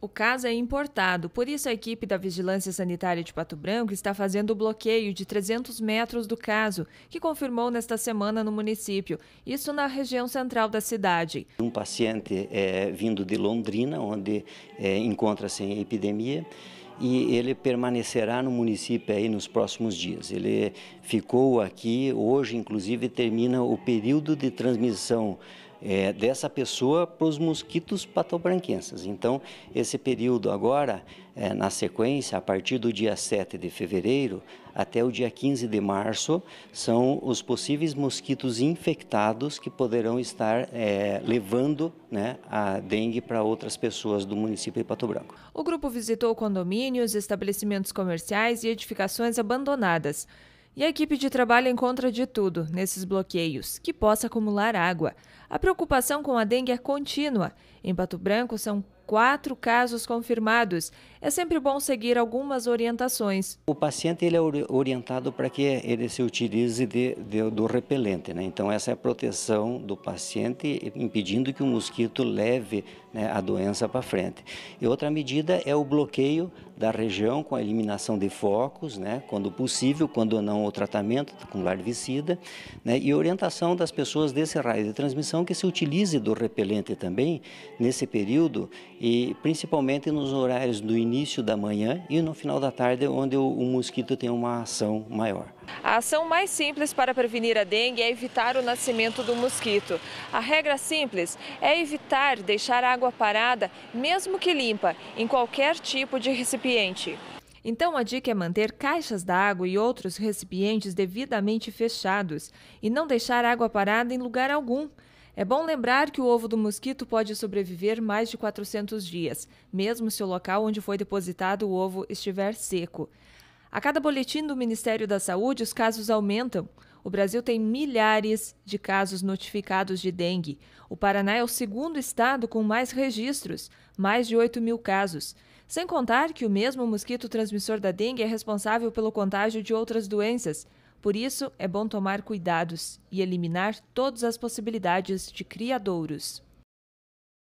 O caso é importado, por isso a equipe da Vigilância Sanitária de Pato Branco está fazendo o bloqueio de 300 metros do caso, que confirmou nesta semana no município, isso na região central da cidade. Um paciente é, vindo de Londrina, onde é, encontra-se em epidemia, e ele permanecerá no município aí nos próximos dias. Ele ficou aqui, hoje inclusive termina o período de transmissão é, dessa pessoa para os mosquitos patobranquenses. Então, esse período agora, é, na sequência, a partir do dia 7 de fevereiro até o dia 15 de março, são os possíveis mosquitos infectados que poderão estar é, levando né, a dengue para outras pessoas do município de Pato Branco. O grupo visitou condomínios, estabelecimentos comerciais e edificações abandonadas. E a equipe de trabalho encontra de tudo nesses bloqueios, que possa acumular água. A preocupação com a dengue é contínua. Em Pato Branco, são quatro casos confirmados. É sempre bom seguir algumas orientações. O paciente ele é orientado para que ele se utilize de, de, do repelente. Né? Então, essa é a proteção do paciente, impedindo que o mosquito leve né, a doença para frente. E outra medida é o bloqueio da região com a eliminação de focos, né, quando possível, quando não o tratamento com larvicida, né, e orientação das pessoas desse raio de transmissão que se utilize do repelente também nesse período e principalmente nos horários do início da manhã e no final da tarde, onde o, o mosquito tem uma ação maior. A ação mais simples para prevenir a dengue é evitar o nascimento do mosquito. A regra simples é evitar deixar a água parada, mesmo que limpa, em qualquer tipo de recipiente. Então a dica é manter caixas d'água e outros recipientes devidamente fechados e não deixar água parada em lugar algum. É bom lembrar que o ovo do mosquito pode sobreviver mais de 400 dias, mesmo se o local onde foi depositado o ovo estiver seco. A cada boletim do Ministério da Saúde, os casos aumentam. O Brasil tem milhares de casos notificados de dengue. O Paraná é o segundo estado com mais registros, mais de 8 mil casos. Sem contar que o mesmo mosquito transmissor da dengue é responsável pelo contágio de outras doenças, por isso, é bom tomar cuidados e eliminar todas as possibilidades de criadouros.